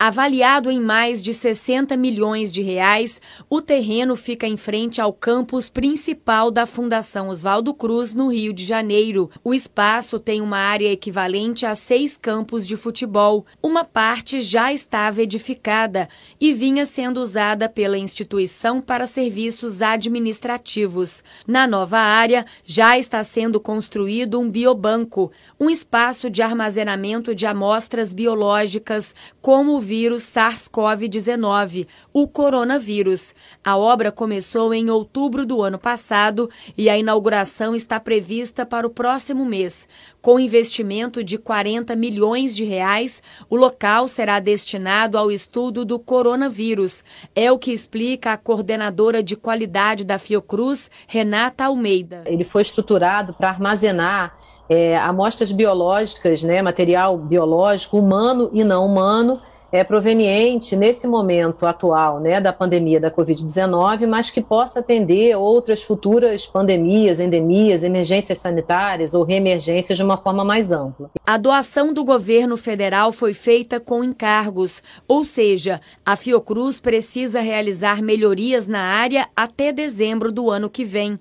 Avaliado em mais de 60 milhões de reais, o terreno fica em frente ao campus principal da Fundação Oswaldo Cruz, no Rio de Janeiro. O espaço tem uma área equivalente a seis campos de futebol. Uma parte já estava edificada e vinha sendo usada pela instituição para serviços administrativos. Na nova área, já está sendo construído um biobanco, um espaço de armazenamento de amostras biológicas, como o vírus SARS-CoV-19, o coronavírus. A obra começou em outubro do ano passado e a inauguração está prevista para o próximo mês. Com investimento de 40 milhões de reais, o local será destinado ao estudo do coronavírus. É o que explica a coordenadora de qualidade da Fiocruz, Renata Almeida. Ele foi estruturado para armazenar é, amostras biológicas, né, material biológico, humano e não humano, é, proveniente nesse momento atual né, da pandemia da Covid-19, mas que possa atender outras futuras pandemias, endemias, emergências sanitárias ou reemergências de uma forma mais ampla. A doação do governo federal foi feita com encargos, ou seja, a Fiocruz precisa realizar melhorias na área até dezembro do ano que vem.